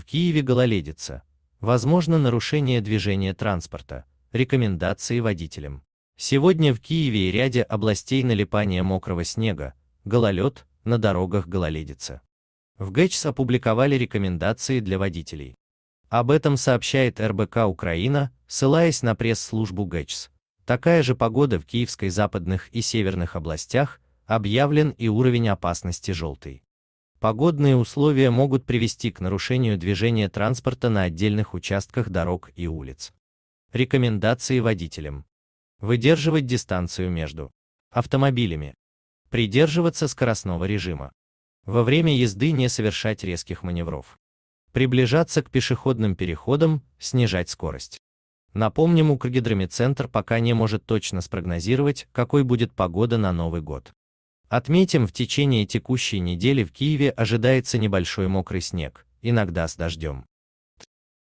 В Киеве гололедица. Возможно нарушение движения транспорта. Рекомендации водителям. Сегодня в Киеве и ряде областей налипание мокрого снега, гололед, на дорогах гололедица. В ГЭЧС опубликовали рекомендации для водителей. Об этом сообщает РБК Украина, ссылаясь на пресс-службу ГЭЧС. Такая же погода в киевской западных и северных областях, объявлен и уровень опасности желтый. Погодные условия могут привести к нарушению движения транспорта на отдельных участках дорог и улиц. Рекомендации водителям. Выдерживать дистанцию между автомобилями. Придерживаться скоростного режима. Во время езды не совершать резких маневров. Приближаться к пешеходным переходам, снижать скорость. Напомним, Укргидромедцентр пока не может точно спрогнозировать, какой будет погода на Новый год. Отметим, в течение текущей недели в Киеве ожидается небольшой мокрый снег, иногда с дождем.